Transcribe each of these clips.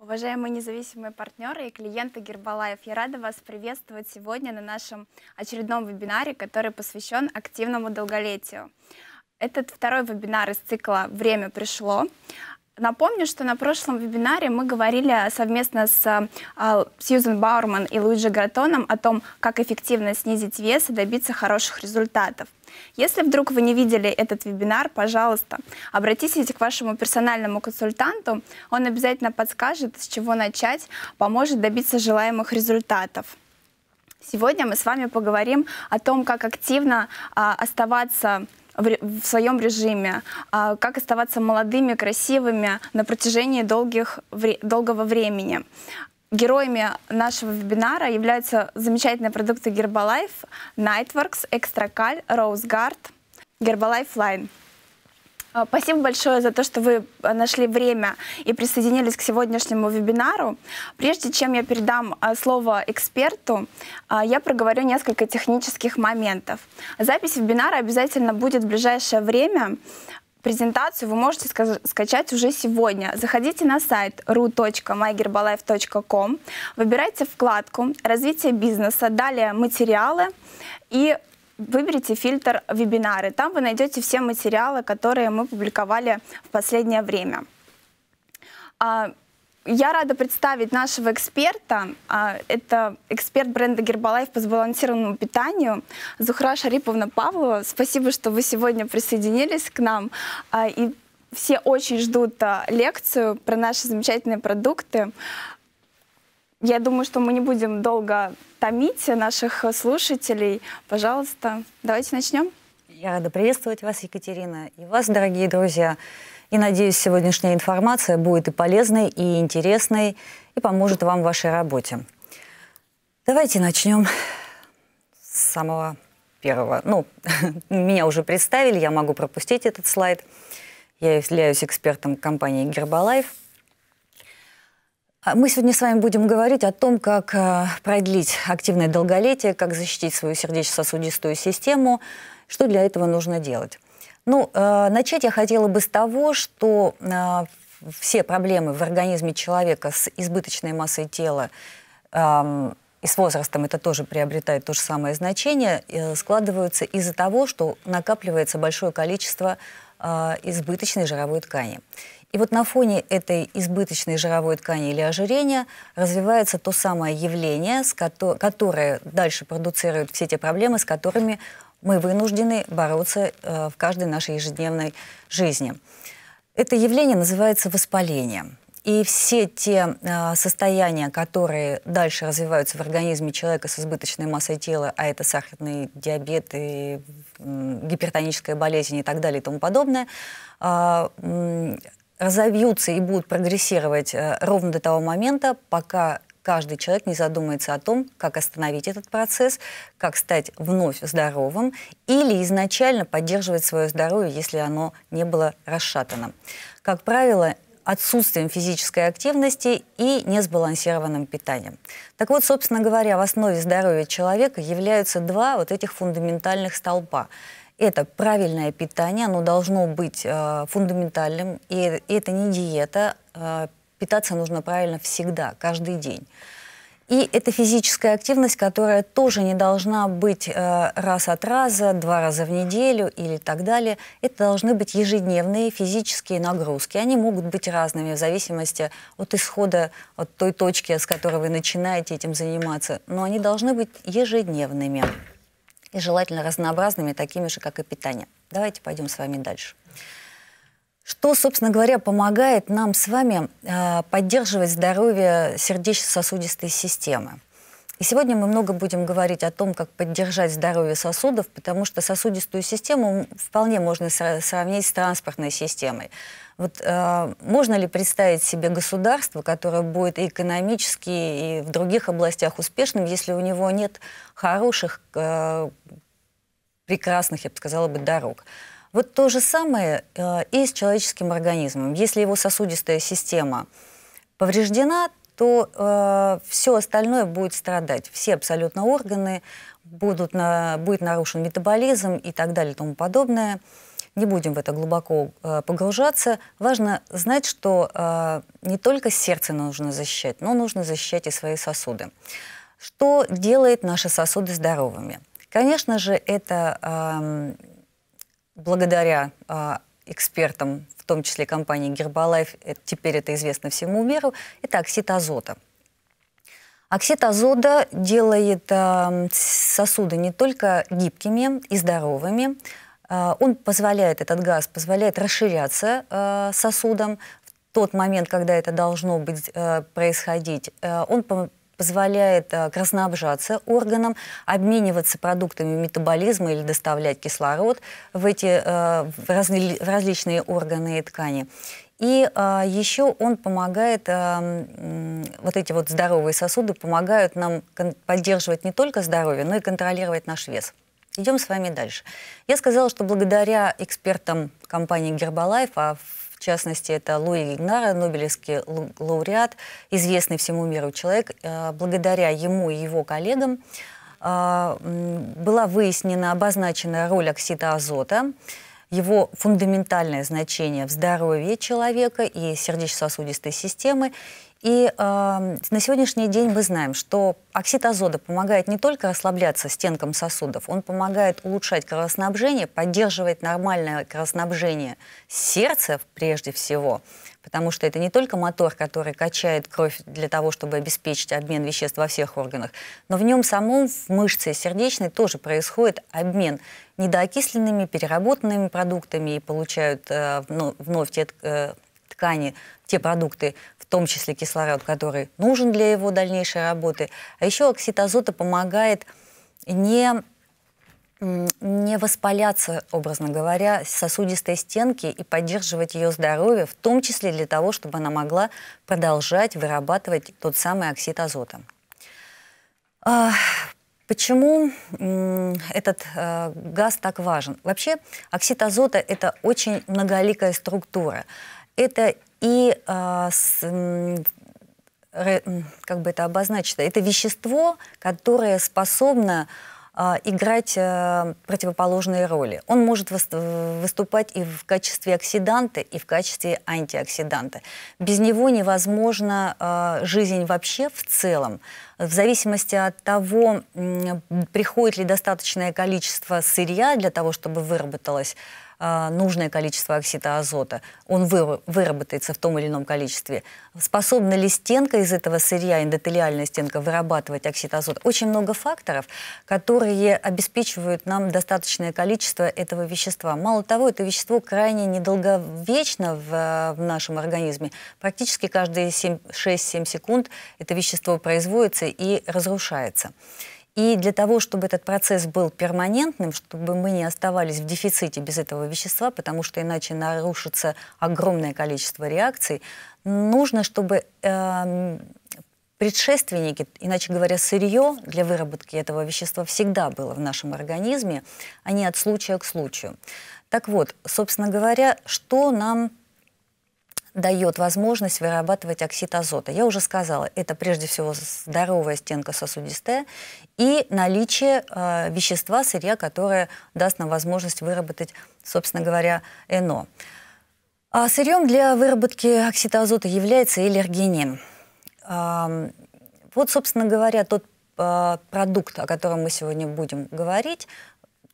Уважаемые независимые партнеры и клиенты Гербалаев, я рада вас приветствовать сегодня на нашем очередном вебинаре, который посвящен активному долголетию. Этот второй вебинар из цикла «Время пришло». Напомню, что на прошлом вебинаре мы говорили совместно с а, Сьюзен Баурман и Луиджи Гратоном о том, как эффективно снизить вес и добиться хороших результатов. Если вдруг вы не видели этот вебинар, пожалуйста, обратитесь к вашему персональному консультанту. Он обязательно подскажет, с чего начать, поможет добиться желаемых результатов. Сегодня мы с вами поговорим о том, как активно а, оставаться в, в своем режиме, а, как оставаться молодыми, красивыми на протяжении долгих, вре, долгого времени. Героями нашего вебинара являются замечательные продукты Herbalife, Nightworks, Extra Cal, Rose Guard, Herbalife Line. А, спасибо большое за то, что вы а, нашли время и присоединились к сегодняшнему вебинару. Прежде чем я передам а, слово эксперту, я проговорю несколько технических моментов. Запись вебинара обязательно будет в ближайшее время. Презентацию вы можете ска скачать уже сегодня. Заходите на сайт ru.mygerbalife.com, выбирайте вкладку «Развитие бизнеса», далее «Материалы» и выберите фильтр «Вебинары». Там вы найдете все материалы, которые мы публиковали в последнее время. А, я рада представить нашего эксперта. А, это эксперт бренда Гербалайф по сбалансированному питанию Зухра Шариповна Павлова. Спасибо, что вы сегодня присоединились к нам. А, и все очень ждут лекцию про наши замечательные продукты. Я думаю, что мы не будем долго томить наших э, слушателей. Пожалуйста, давайте начнем. Я рада приветствовать вас, Екатерина, и вас, дорогие друзья. И надеюсь, сегодняшняя информация будет и полезной, и интересной, и поможет вам в вашей работе. Давайте начнем с самого первого. Ну, меня уже представили, я могу пропустить этот слайд. Я являюсь экспертом компании Herbalife – а мы сегодня с вами будем говорить о том, как э, продлить активное долголетие, как защитить свою сердечно-сосудистую систему, что для этого нужно делать. Ну, э, начать я хотела бы с того, что э, все проблемы в организме человека с избыточной массой тела эм, и с возрастом это тоже приобретает то же самое значение, складываются из-за того, что накапливается большое количество избыточной жировой ткани. И вот на фоне этой избыточной жировой ткани или ожирения развивается то самое явление, которое дальше продуцирует все те проблемы, с которыми мы вынуждены бороться э, в каждой нашей ежедневной жизни. Это явление называется воспалением. И все те э, состояния, которые дальше развиваются в организме человека с избыточной массой тела, а это сахарный диабет и гипертоническая болезнь и так далее и тому подобное, а, разовьются и будут прогрессировать э, ровно до того момента, пока каждый человек не задумается о том, как остановить этот процесс, как стать вновь здоровым или изначально поддерживать свое здоровье, если оно не было расшатано. Как правило, отсутствием физической активности и несбалансированным питанием. Так вот, собственно говоря, в основе здоровья человека являются два вот этих фундаментальных столпа – это правильное питание, оно должно быть э, фундаментальным, и это не диета, э, питаться нужно правильно всегда, каждый день. И это физическая активность, которая тоже не должна быть э, раз от раза, два раза в неделю или так далее. Это должны быть ежедневные физические нагрузки. Они могут быть разными в зависимости от исхода, от той точки, с которой вы начинаете этим заниматься. Но они должны быть ежедневными и желательно разнообразными, такими же, как и питание. Давайте пойдем с вами дальше. Что, собственно говоря, помогает нам с вами э, поддерживать здоровье сердечно-сосудистой системы? И сегодня мы много будем говорить о том, как поддержать здоровье сосудов, потому что сосудистую систему вполне можно сравнить с транспортной системой. Вот э, можно ли представить себе государство, которое будет и экономически, и в других областях успешным, если у него нет хороших, э, прекрасных, я бы сказала бы, дорог? Вот то же самое э, и с человеческим организмом. Если его сосудистая система повреждена, то э, все остальное будет страдать. Все абсолютно органы, будут на, будет нарушен метаболизм и так далее и тому подобное. Не будем в это глубоко э, погружаться. Важно знать, что э, не только сердце нужно защищать, но нужно защищать и свои сосуды. Что делает наши сосуды здоровыми? Конечно же, это э, благодаря э, экспертам, в том числе компании Herbalife, это, теперь это известно всему миру, это оксид азота. Оксид азота делает э, сосуды не только гибкими и здоровыми, Э, он позволяет, этот газ позволяет расширяться э, сосудам в тот момент, когда это должно быть, э, происходить. Он позволяет разнообжаться органам, обмениваться продуктами метаболизма или доставлять кислород в, эти, в различные органы и ткани. И а, еще он помогает, а, вот эти вот здоровые сосуды помогают нам поддерживать не только здоровье, но и контролировать наш вес. Идем с вами дальше. Я сказала, что благодаря экспертам компании Гербалайф, а в частности это Луи Игнара, нобелевский лауреат, известный всему миру человек, э, благодаря ему и его коллегам э, была выяснена, обозначена роль оксида азота, его фундаментальное значение в здоровье человека и сердечно-сосудистой системы, и э, на сегодняшний день мы знаем, что оксид азота помогает не только ослабляться стенкам сосудов, он помогает улучшать кровоснабжение, поддерживать нормальное кровоснабжение сердца прежде всего, потому что это не только мотор, который качает кровь для того, чтобы обеспечить обмен веществ во всех органах, но в нем самом, в мышце сердечной, тоже происходит обмен недоокисленными, переработанными продуктами и получают э, вновь те... Э, ткани те продукты, в том числе кислород, который нужен для его дальнейшей работы. А еще оксид азота помогает не не воспаляться, образно говоря, сосудистой стенки и поддерживать ее здоровье, в том числе для того, чтобы она могла продолжать вырабатывать тот самый оксид азота. А, почему этот а, газ так важен? Вообще оксид азота – это очень многоликая структура это и а, с, как бы это обозначено, это вещество, которое способно а, играть а, противоположные роли. Он может выступать и в качестве оксиданта, и в качестве антиоксиданта. Без него невозможна жизнь вообще в целом. В зависимости от того, приходит ли достаточное количество сырья для того, чтобы выработалось а, нужное количество оксида азота, он выработается в том или ином количестве. Способна ли стенка из этого сырья, эндотелиальная стенка, вырабатывать оксид азота? Очень много факторов, которые обеспечивают нам достаточное количество этого вещества. Мало того, это вещество крайне недолговечно в, в нашем организме. Практически каждые 6-7 секунд это вещество производится и разрушается. И для того, чтобы этот процесс был перманентным, чтобы мы не оставались в дефиците без этого вещества, потому что иначе нарушится огромное количество реакций, нужно, чтобы э, предшественники, иначе говоря, сырье для выработки этого вещества всегда было в нашем организме, а не от случая к случаю. Так вот, собственно говоря, что нам дает возможность вырабатывать оксид азота. Я уже сказала, это прежде всего здоровая стенка сосудистая и наличие э, вещества, сырья, которое даст нам возможность выработать, собственно говоря, НО. А сырьем для выработки оксида азота является эллергенин. А, вот, собственно говоря, тот а, продукт, о котором мы сегодня будем говорить,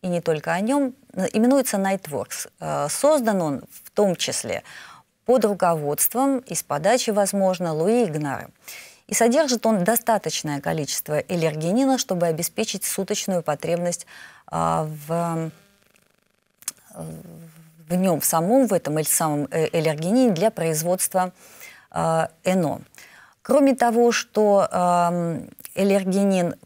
и не только о нем, э, именуется Nightworks. Э, создан он в том числе под руководством и с подачи, возможно, Луи Игнара. И содержит он достаточное количество эллергенина, чтобы обеспечить суточную потребность а, в, в нем самом, в этом самом э, эллергенине для производства а, ЭНО. Кроме того, что эллергенин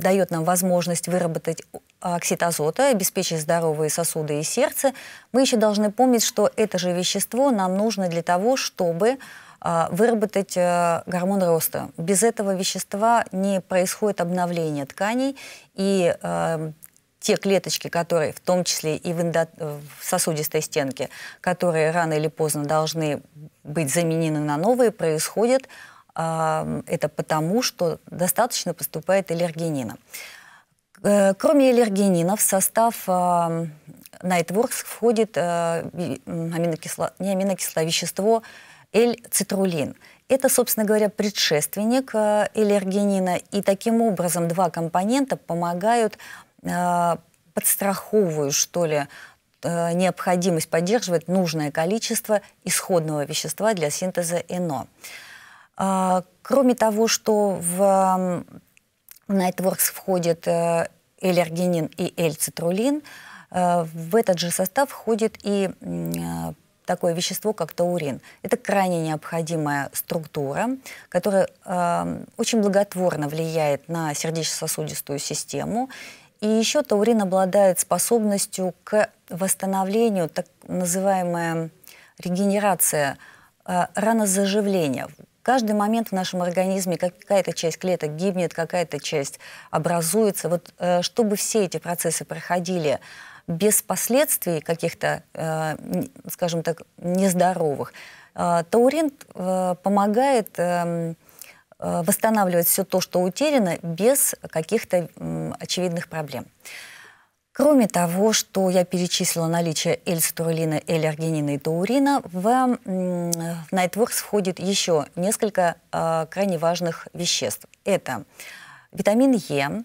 дает нам возможность выработать Э, оксид азота, обеспечить здоровые сосуды и сердце, мы еще должны помнить, что это же вещество нам нужно для того, чтобы э, выработать э, гормон роста. Без этого вещества не происходит обновление тканей, и те клеточки, которые в том числе и в, эндо... в сосудистой стенке, которые рано или поздно должны быть заменены на новые, происходят это потому, что достаточно поступает аллергенина. Э, кроме аллергенинов в состав э, Nightworks входит э, аминокисло, не аминокисло, а вещество L-цитрулин. Это, собственно говоря, предшественник аллергенина, и таким образом два компонента помогают, подстраховывают, что ли, необходимость поддерживать нужное количество исходного вещества для синтеза ЭНО. Кроме того, что в в Nightworks входит э, l и l э, В этот же состав входит и э, такое вещество, как таурин. Это крайне необходимая структура, которая эм, очень благотворно влияет на сердечно-сосудистую систему. И еще таурин обладает способностью к восстановлению, так называемая регенерация, ранозаживления каждый момент в нашем организме какая-то часть клеток гибнет, какая-то часть образуется. Вот э, чтобы все эти процессы проходили без последствий каких-то, э, скажем так, нездоровых, э, таурин помогает эм, восстанавливать все то, что утеряно, без каких-то очевидных проблем. Кроме того, что я перечислила наличие L-сатурилина, L-аргинина и таурина, в, в Nightworks входит еще несколько э, крайне важных веществ. Это витамин Е,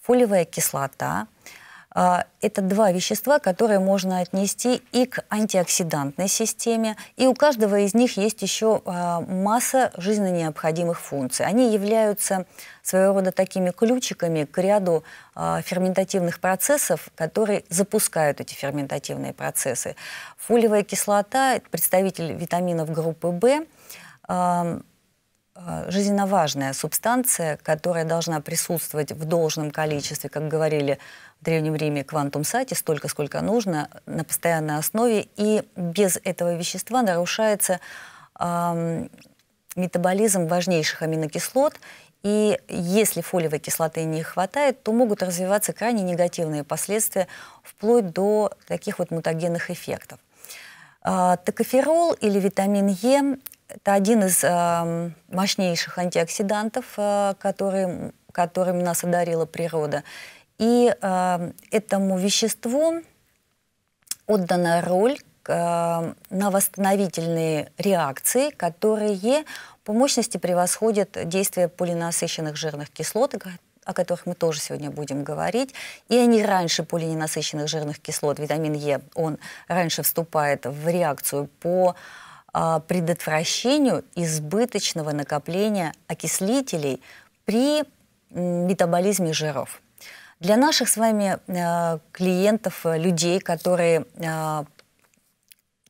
фолиевая кислота – а, это два вещества, которые можно отнести и к антиоксидантной системе, и у каждого из них есть еще а, масса жизненно необходимых функций. Они являются своего рода такими ключиками к ряду а, ферментативных процессов, которые запускают эти ферментативные процессы. Фолиевая кислота – представитель витаминов группы В, Э, жизненно важная субстанция, которая должна присутствовать в должном количестве, как говорили в Древнем Риме квантум сати, столько, сколько нужно, на постоянной основе. И без этого вещества нарушается э, метаболизм важнейших аминокислот. И если фолиевой кислоты не хватает, то могут развиваться крайне негативные последствия, вплоть до таких вот мутагенных эффектов. А, токоферол или витамин Е это один из э, мощнейших антиоксидантов, э, которым, которым нас одарила природа. И э, этому веществу отдана роль э, на восстановительные реакции, которые по мощности превосходят действие полинасыщенных жирных кислот, о которых мы тоже сегодня будем говорить. И они раньше полиненасыщенных жирных кислот, витамин Е, он раньше вступает в реакцию по а, предотвращению избыточного накопления окислителей при метаболизме жиров. Для наших с вами э, клиентов, э, людей, которые э,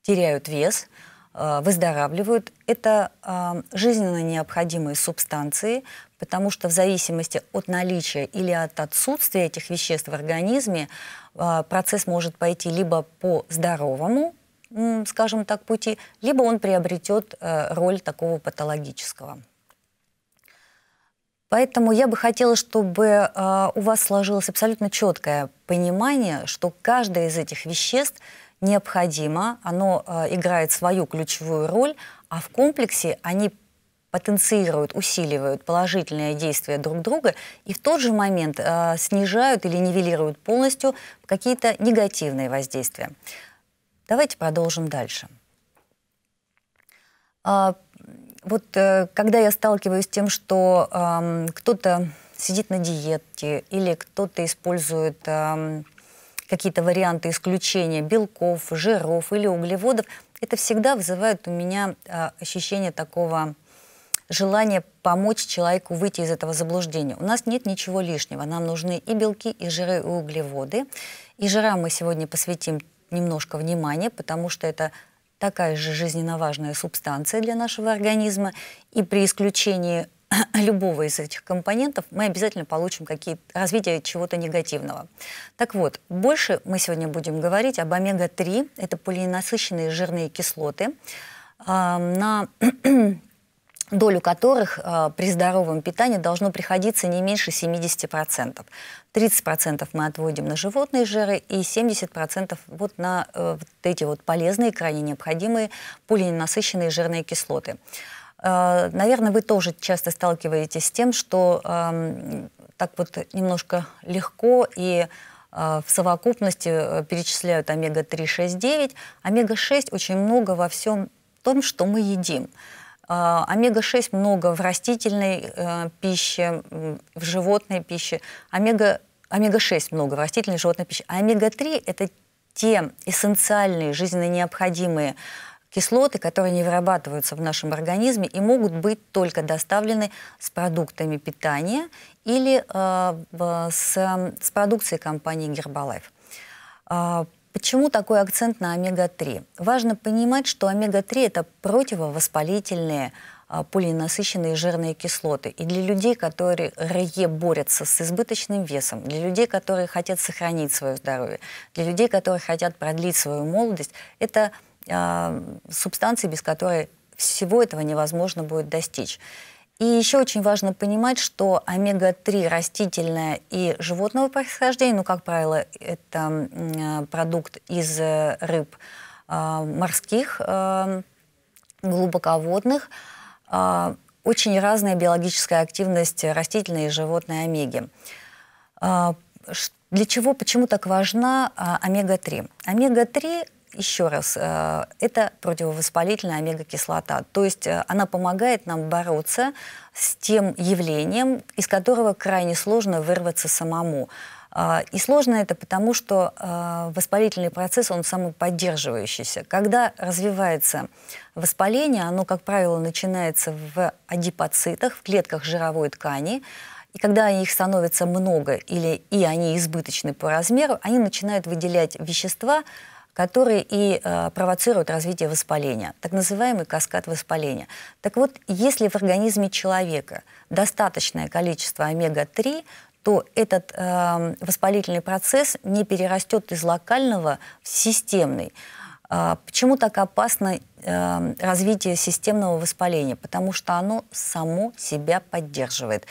теряют вес, выздоравливают, это жизненно необходимые субстанции, потому что в зависимости от наличия или от отсутствия этих веществ в организме процесс может пойти либо по здоровому скажем так, пути, либо он приобретет э, роль такого патологического. Поэтому я бы хотела, чтобы э, у вас сложилось абсолютно четкое понимание, что каждое из этих веществ необходимо, оно э, играет свою ключевую роль, а в комплексе они потенцируют, усиливают положительное действие друг друга и в тот же момент э, снижают или нивелируют полностью какие-то негативные воздействия. Давайте продолжим дальше. А, вот э, когда я сталкиваюсь с тем, что а, кто-то сидит на диете или кто-то использует а, какие-то варианты исключения белков, жиров или углеводов, это всегда вызывает у меня а, ощущение такого желания помочь человеку выйти из этого заблуждения. У нас нет ничего лишнего. Нам нужны и белки, и жиры, и углеводы. И жира мы сегодня посвятим немножко внимания, потому что это такая же жизненно важная субстанция для нашего организма, и при исключении любого из этих компонентов мы обязательно получим какие то развитие чего-то негативного. Так вот, больше мы сегодня будем говорить об омега-3, это полиненасыщенные жирные кислоты. На долю которых э, при здоровом питании должно приходиться не меньше 70%. 30% мы отводим на животные жиры и 70% вот на э, вот эти вот полезные, крайне необходимые полиненасыщенные жирные кислоты. Э, наверное, вы тоже часто сталкиваетесь с тем, что э, так вот немножко легко и э, в совокупности э, перечисляют омега-3, 6, 9. Омега-6 очень много во всем том, что мы едим. А, омега-6 много в растительной э, пище, в животной пище. Омега, омега-6 много в растительной и животной пище. А омега-3 – это те эссенциальные, жизненно необходимые кислоты, которые не вырабатываются в нашем организме и могут быть только доставлены с продуктами питания или э, с, с продукцией компании Гербалайф. А, Почему такой акцент на омега-3? Важно понимать, что омега-3 – это противовоспалительные а, полинасыщенные жирные кислоты. И для людей, которые РЕ борются с избыточным весом, для людей, которые хотят сохранить свое здоровье, для людей, которые хотят продлить свою молодость, это э, субстанции, без которой всего этого невозможно будет достичь. И еще очень важно понимать, что омега-3 растительное и животного происхождения, ну, как правило, это э, продукт из э, рыб а, морских, э, глубоководных, а, очень разная биологическая активность растительной и животной омеги. А, для чего, почему так важна омега-3? Омега-3 еще раз, э, это противовоспалительная омега-кислота. То есть э, она помогает нам бороться с тем явлением, из которого крайне сложно вырваться самому. Э, и сложно это потому, что воспалительный процесс, он самоподдерживающийся. Когда развивается воспаление, оно, как правило, начинается в адипоцитах, в клетках жировой ткани, и когда их становится много или и они избыточны по размеру, они начинают выделять вещества, которые и э, провоцируют развитие воспаления, так называемый каскад воспаления. Так вот, если в организме человека достаточное количество омега-3, то этот э, воспалительный процесс не перерастет из локального в системный. Э, почему так опасно э, развитие системного воспаления? Потому что оно само себя поддерживает.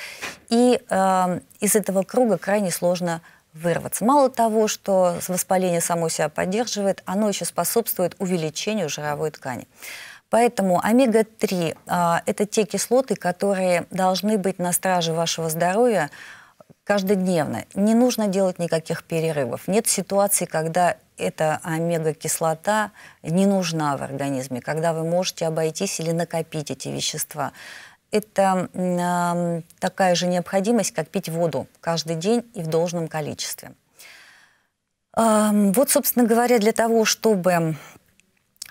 И э, из этого круга крайне сложно вырваться. Мало того, что воспаление само себя поддерживает, оно еще способствует увеличению жировой ткани. Поэтому омега-3 а, – это те кислоты, которые должны быть на страже вашего здоровья каждодневно. Не нужно делать никаких перерывов. Нет ситуации, когда эта омега-кислота не нужна в организме, когда вы можете обойтись или накопить эти вещества это э, такая же необходимость, как пить воду каждый день и в должном количестве. Э, вот, собственно говоря, для того, чтобы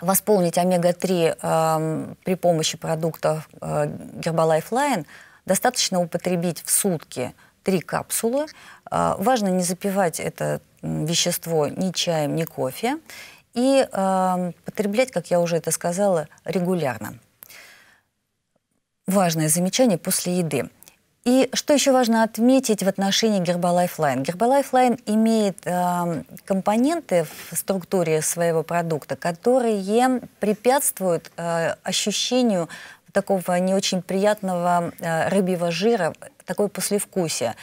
восполнить омега-3 э, при помощи продуктов э, Herbalife Line, достаточно употребить в сутки три капсулы. Э, важно не запивать это вещество ни чаем, ни кофе. И э, потреблять, как я уже это сказала, регулярно. Важное замечание после еды. И что еще важно отметить в отношении Herbalife Line? Herbalife Line имеет э, компоненты в структуре своего продукта, которые препятствуют э, ощущению такого не очень приятного э, рыбьего жира, такой послевкусия.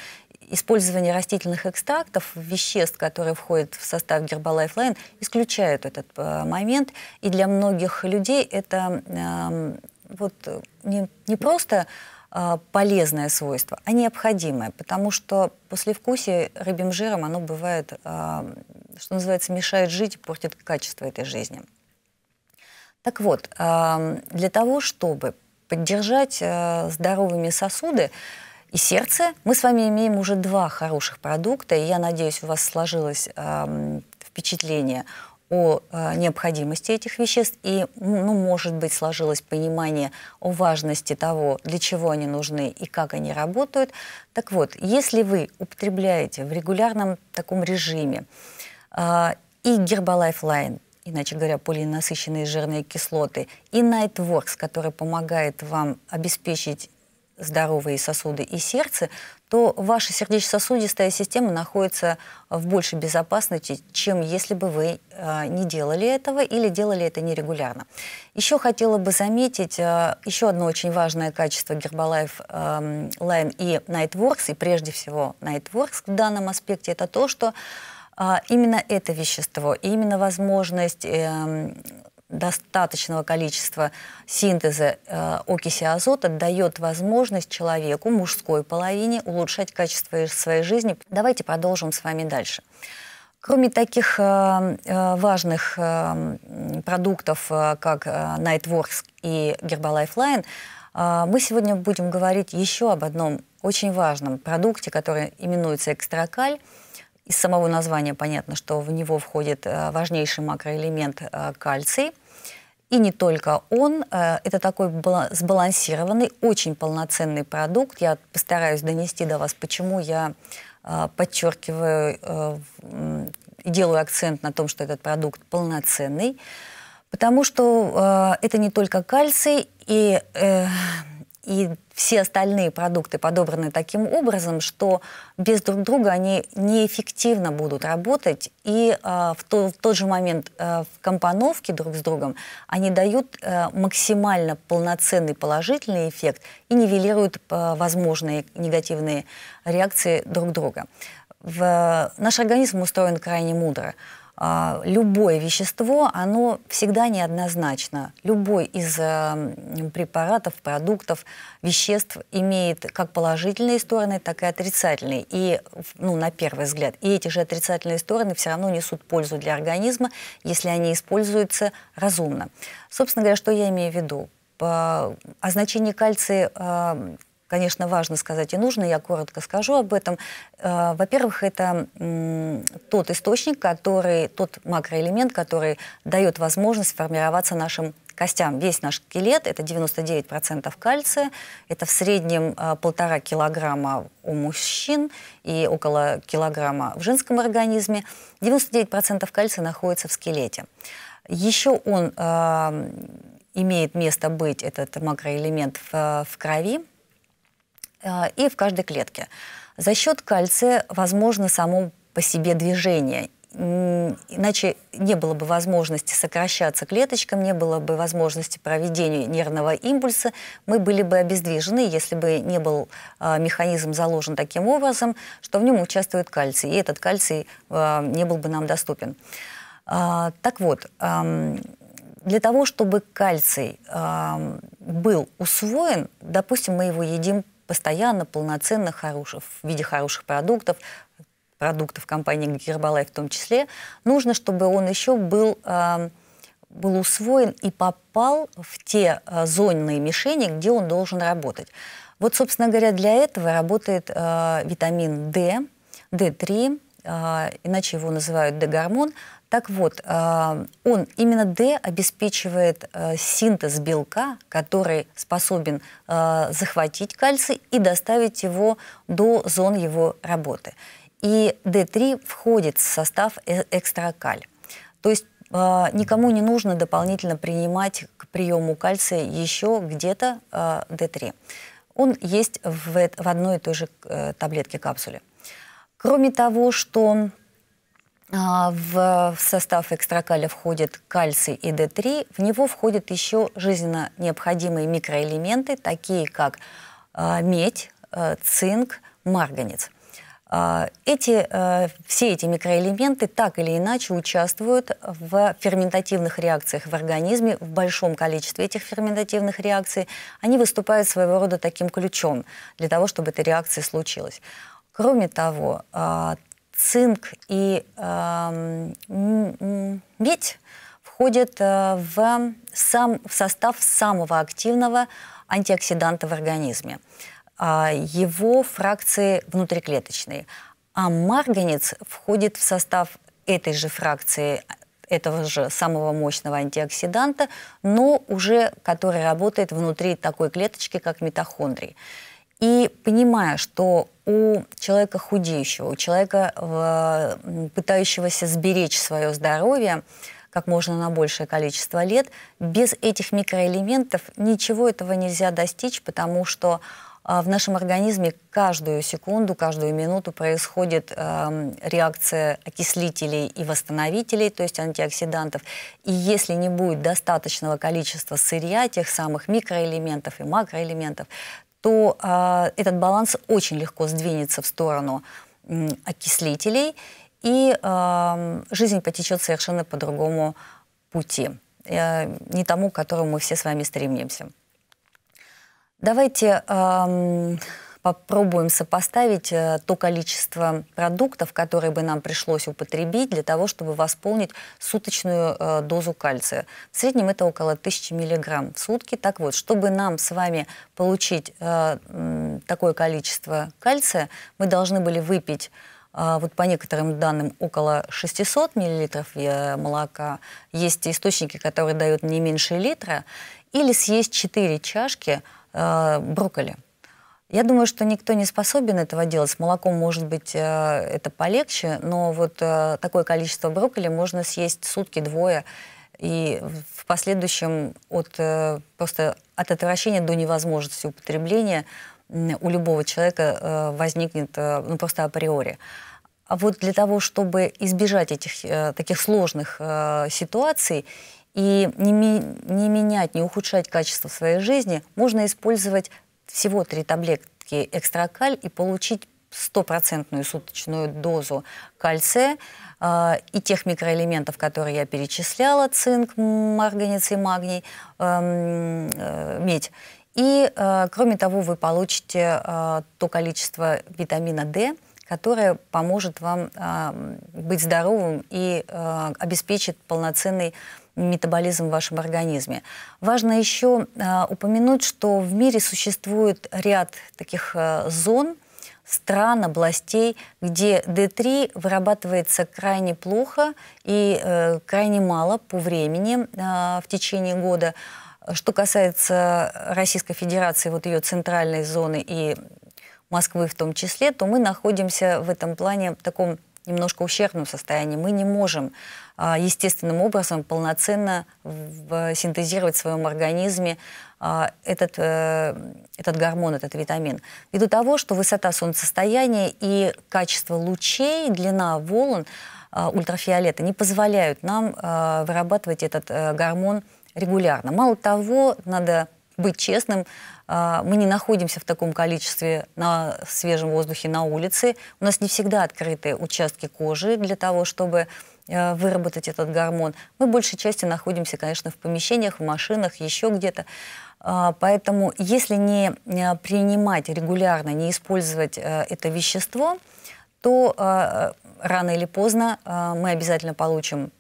Использование растительных экстрактов, веществ, которые входят в состав Herbalife Line, исключают этот э, момент. И для многих людей это... Э, вот э, не, не просто э, полезное свойство, а необходимое, потому что послевкусие рыбьим жиром, оно бывает, э, что называется, мешает жить и портит качество этой жизни. Так вот, э, для того, чтобы поддержать э, здоровыми сосуды, и сердце. Мы с вами имеем уже два хороших продукта, и я надеюсь, у вас сложилось э, впечатление о а, необходимости этих веществ, и, ну, ну, может быть, сложилось понимание о важности того, для чего они нужны и как они работают. Так вот, если вы употребляете в регулярном таком режиме э, и гербалайфлайн, иначе говоря, полинасыщенные жирные кислоты, и Nightworks, который помогает вам обеспечить здоровые сосуды и сердце, то ваша сердечно-сосудистая система находится в большей безопасности, чем если бы вы э, не делали этого или делали это нерегулярно. Еще хотела бы заметить э, еще одно очень важное качество Herbalife Line эм, и Nightworks, и прежде всего Nightworks в данном аспекте, это то, что э, именно это вещество, именно возможность эм, достаточного количества синтеза э, окиси азота дает возможность человеку, мужской половине, улучшать качество своей жизни. Давайте продолжим с вами дальше. Кроме таких э, э важных э, продуктов, э, как э, Nightworks и Herbalife Line, э, мы сегодня будем говорить еще об одном очень важном продукте, который именуется экстракаль – из самого названия понятно, что в него входит э, важнейший макроэлемент э, кальций. И не только он, э, это такой сбалансированный, очень полноценный продукт. Я постараюсь донести до вас, почему я подчеркиваю, делаю акцент на том, что этот продукт полноценный. Потому что это не только кальций, и, и все остальные продукты подобраны таким образом, что без друг друга они неэффективно будут работать, и э, в, то, в тот же момент э, в компоновке друг с другом они дают э, максимально полноценный положительный эффект и нивелируют э, возможные негативные реакции друг друга. В, наш организм устроен крайне мудро. А, любое вещество, оно всегда неоднозначно. Любой из эм, препаратов, продуктов, веществ имеет как положительные стороны, так и отрицательные. И, ну, на первый взгляд, и эти же отрицательные стороны все равно несут пользу для организма, если они используются разумно. Собственно говоря, что я имею в виду? о а значении кальция эм, конечно, важно сказать и нужно, я коротко скажу об этом. Э, во-первых, это тот источник, который, тот макроэлемент, который дает возможность формироваться нашим костям. Весь наш скелет – это 99% кальция, это в среднем э, полтора килограмма у мужчин и около килограмма в женском организме. 99% кальция находится в скелете. Еще он э, имеет место быть, этот макроэлемент, в, в крови, Э, и в каждой клетке. За счет кальция возможно само по себе движение. Иначе не было бы возможности сокращаться клеточкам, не было бы возможности проведения нервного импульса, мы были бы обездвижены, если бы не был э, механизм заложен таким образом, что в нем участвует кальций, и этот кальций э, не был бы нам доступен. так вот, эм, для того, чтобы кальций эм, был усвоен, допустим, мы его едим постоянно, полноценно, хороших, в виде хороших продуктов, продуктов компании Гербалай в том числе, нужно, чтобы он еще был, э, был усвоен и попал в те э, зонные мишени, где он должен работать. Вот, собственно говоря, для этого работает э, витамин D, D3, э, иначе его называют D-гормон – так вот, э, он именно D обеспечивает э, синтез белка, который способен э, захватить кальций и доставить его до зон его работы. И D3 входит в состав экстракаль. То есть никому не нужно дополнительно принимать к приему кальция еще где-то D3. Он есть в одной и той же таблетке капсуле. Кроме того, что а, в состав экстракаля входит кальций и д 3 В него входят еще жизненно необходимые микроэлементы, такие как а, медь, а, цинк, марганец. Эти, все эти микроэлементы так или иначе участвуют в ферментативных реакциях в организме, в большом количестве этих ферментативных реакций. Они выступают своего рода таким ключом для того, чтобы эта реакция случилась. Кроме того, цинк и э, медь входят э, в, сам, в состав самого активного антиоксиданта в организме. А, его фракции внутриклеточные. А марганец входит в состав этой же фракции этого же самого мощного антиоксиданта, но уже который работает внутри такой клеточки, как митохондрии. И понимая, что у человека худеющего, у человека, э, пытающегося сберечь свое здоровье, как можно на большее количество лет, без этих микроэлементов ничего этого нельзя достичь, потому что э, в нашем организме каждую секунду, каждую минуту происходит э, реакция окислителей и восстановителей, то есть антиоксидантов. И если не будет достаточного количества сырья, тех самых микроэлементов и макроэлементов, то э, этот баланс очень легко сдвинется в сторону э, окислителей, и э, жизнь потечет совершенно по другому пути, э, не тому, к которому мы все с вами стремимся. Давайте э, попробуем сопоставить э, то количество продуктов, которые бы нам пришлось употребить для того, чтобы восполнить суточную э, дозу кальция. В среднем это около 1000 миллиграмм в сутки. Так вот, чтобы нам с вами получить э, такое количество кальция, мы должны были выпить вот по некоторым данным около 600 миллилитров молока. Есть источники, которые дают не меньше литра. Или съесть 4 чашки брокколи. Я думаю, что никто не способен этого делать. С молоком, может быть, э, это полегче, но вот э, такое количество брокколи можно съесть сутки-двое. И в последующем от, э, просто от отвращения до невозможности употребления у любого человека возникнет ну, просто априори. А вот для того, чтобы избежать этих таких сложных ситуаций и не, не менять, не ухудшать качество своей жизни, можно использовать всего три таблетки экстракаль и получить стопроцентную суточную дозу кальция э, а, и тех микроэлементов, которые я перечисляла, цинк, марганец и магний, э, э, медь. И, э, кроме того, вы получите э, то количество витамина D, которое поможет вам э, быть здоровым и э, обеспечит полноценный метаболизм в вашем организме. Важно еще э, упомянуть, что в мире существует ряд таких э, зон, стран, областей, где D3 вырабатывается крайне плохо и э, крайне мало по времени в течение года. Что касается Российской Федерации, вот ее центральной зоны и Москвы в том числе, то мы находимся в этом плане в таком немножко ущербном состоянии. Мы не можем а, естественным образом полноценно э, синтезировать в своем организме а, этот, э, этот гормон, этот витамин. Ввиду того, что высота солнцестояния и качество лучей, длина волн а, ультрафиолета не позволяют нам вырабатывать этот э, гормон регулярно. Мало того, надо быть честным, а, мы не находимся в таком количестве на свежем воздухе на улице. У нас не всегда открыты участки кожи для того, чтобы э, выработать этот гормон. Мы большей части находимся, конечно, в помещениях, в машинах, еще где-то. А, поэтому если не э, принимать регулярно, не использовать э, это вещество, то рано или поздно мы обязательно получим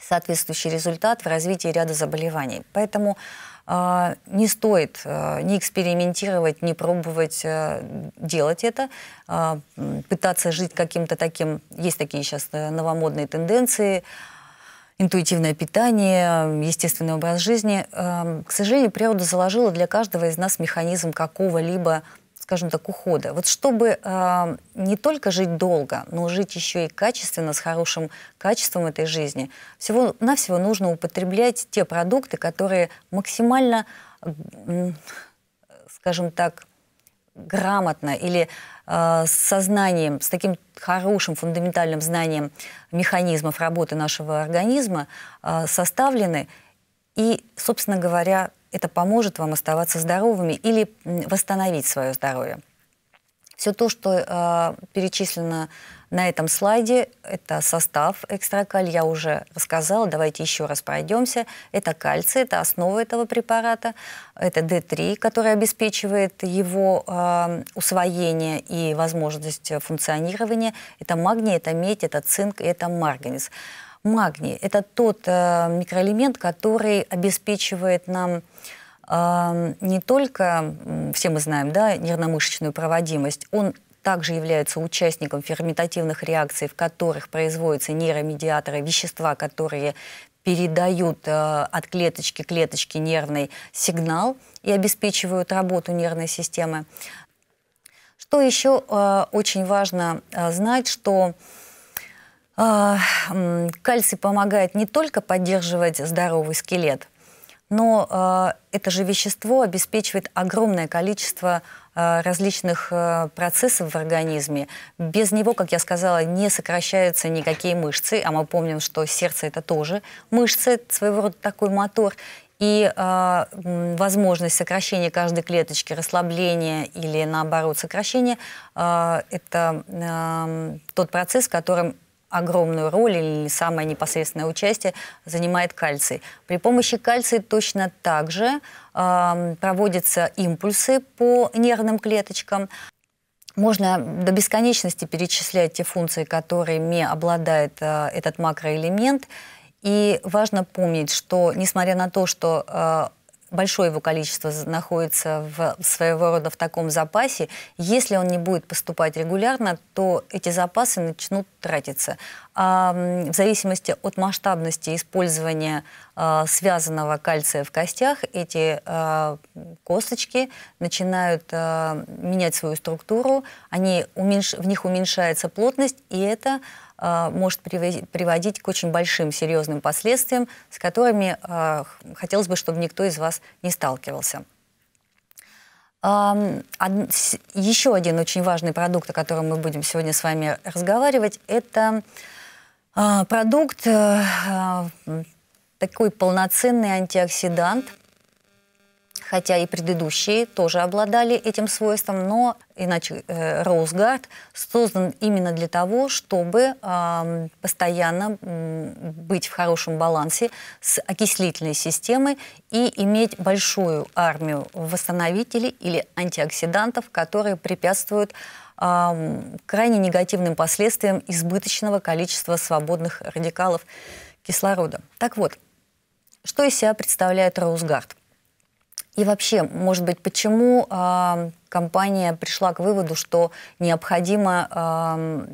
соответствующий результат в развитии ряда заболеваний. Поэтому а, не стоит а, не экспериментировать, не пробовать э, делать это, а, пытаться жить каким-то таким, есть такие сейчас э, новомодные тенденции, интуитивное питание, естественный образ жизни. Эм, к сожалению, природа заложила для каждого из нас механизм какого-либо скажем так, ухода. Вот чтобы э, не только жить долго, но жить еще и качественно, с хорошим качеством этой жизни, всего-навсего нужно употреблять те продукты, которые максимально, э, скажем так, грамотно или э, с сознанием, с таким хорошим фундаментальным знанием механизмов работы нашего организма э, составлены и, собственно говоря, это поможет вам оставаться здоровыми или восстановить свое здоровье. Все то, что э, перечислено на этом слайде, это состав экстракаль, я уже рассказала, давайте еще раз пройдемся. Это кальций, это основа этого препарата, это D3, который обеспечивает его э, усвоение и возможность функционирования. Это магний, это медь, это цинк, это марганец магний. Это тот э, микроэлемент, который обеспечивает нам э, не только, все мы знаем, да, нервно-мышечную проводимость, он также является участником ферментативных реакций, в которых производятся нейромедиаторы, вещества, которые передают э, от клеточки к клеточке нервный сигнал и обеспечивают работу нервной системы. Что еще э, очень важно э, знать, что э, а, кальций помогает не только поддерживать здоровый скелет, но а, это же вещество обеспечивает огромное количество а, различных процессов в организме. Без него, как я сказала, не сокращаются никакие мышцы, а мы помним, что сердце это тоже мышцы, своего рода такой мотор. И э, возможность сокращения каждой клеточки, расслабления или наоборот сокращения э, – это э, тот процесс, которым огромную роль или самое непосредственное участие занимает кальций. При помощи кальция точно так же э, проводятся импульсы по нервным клеточкам. Можно до бесконечности перечислять те функции, которыми обладает э, этот макроэлемент. И важно помнить, что несмотря на то, что э, большое его количество находится в своего рода в таком запасе. Если он не будет поступать регулярно, то эти запасы начнут тратиться. А в зависимости от масштабности использования а, связанного кальция в костях, эти а, косточки начинают а, менять свою структуру, они уменьш... в них уменьшается плотность, и это а, может приводить к очень большим серьезным последствиям, с которыми а, хотелось бы, чтобы никто из вас не сталкивался. Еще один очень важный продукт, о котором мы будем сегодня с вами разговаривать, это а, продукт, э, такой полноценный антиоксидант – хотя и предыдущие тоже обладали этим свойством, но иначе э, Роузгард создан именно для того, чтобы постоянно быть в хорошем балансе с окислительной системой и иметь большую армию восстановителей или антиоксидантов, которые препятствуют крайне негативным последствиям избыточного количества свободных радикалов кислорода. Так вот, что из себя представляет Роузгард? И вообще, может быть, почему э, компания пришла к выводу, что необходимо э,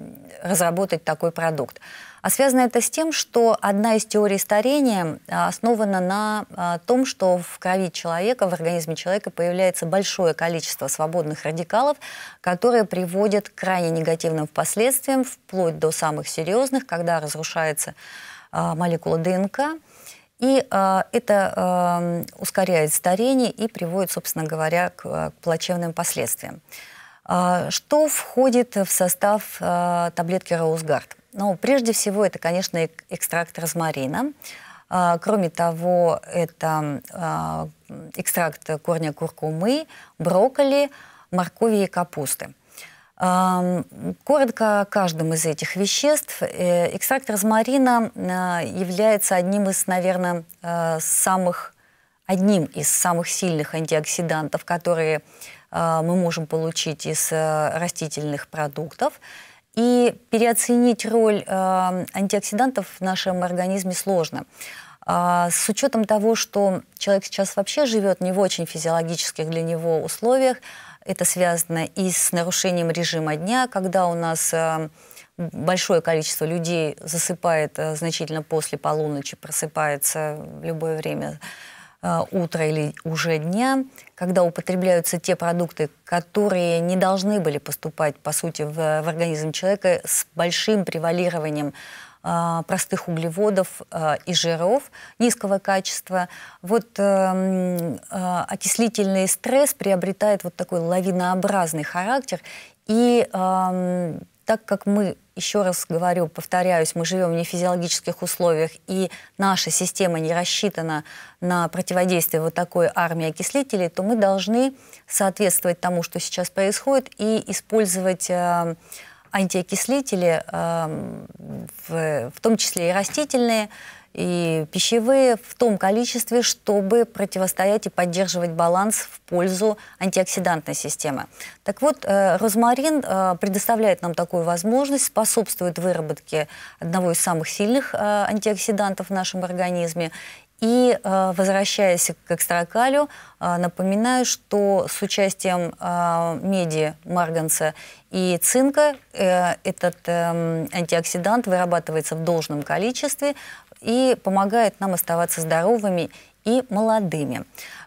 разработать такой продукт? А связано это с тем, что одна из теорий старения а, основана на том, что в крови человека, в организме человека появляется большое количество свободных радикалов, которые приводят к крайне негативным последствиям, вплоть до самых серьезных, когда разрушается молекула ДНК, и э, это э, ускоряет старение и приводит, собственно говоря, к, а, к плачевным последствиям. Э, что входит в состав э, таблетки Роузгард? Ну, прежде всего, это, конечно, экстракт розмарина. Э, кроме того, это э, экстракт корня куркумы, брокколи, моркови и капусты. Коротко о каждом из этих веществ. Э, экстракт розмарина э, является одним из, наверное, э, самых, одним из самых сильных антиоксидантов, которые мы можем получить из растительных продуктов. И переоценить роль антиоксидантов в нашем организме сложно. А, с учетом того, что человек сейчас вообще живет не в очень физиологических для него условиях, это связано и с нарушением режима дня, когда у нас э, большое количество людей засыпает э, значительно после полуночи, просыпается в любое время э, утра или уже дня, когда употребляются те продукты, которые не должны были поступать, по сути, в, в организм человека с большим превалированием а, простых углеводов а, и жиров низкого качества. Вот эм, а, окислительный стресс приобретает вот такой лавинообразный характер. И эм, так как мы, еще раз говорю, повторяюсь, мы живем в нефизиологических условиях, и наша система не рассчитана на противодействие вот такой армии окислителей, то мы должны соответствовать тому, что сейчас происходит, и использовать эм, антиокислители, эм, в, том числе и растительные, и пищевые, в том количестве, чтобы противостоять и поддерживать баланс в пользу антиоксидантной системы. Так вот, э, розмарин э, предоставляет нам такую возможность, способствует выработке одного из самых сильных э, антиоксидантов в нашем организме и э, возвращаясь к экстракалю, э, напоминаю, что с участием э, меди, марганца и цинка этот эм, антиоксидант вырабатывается в должном количестве и помогает нам оставаться здоровыми и молодыми.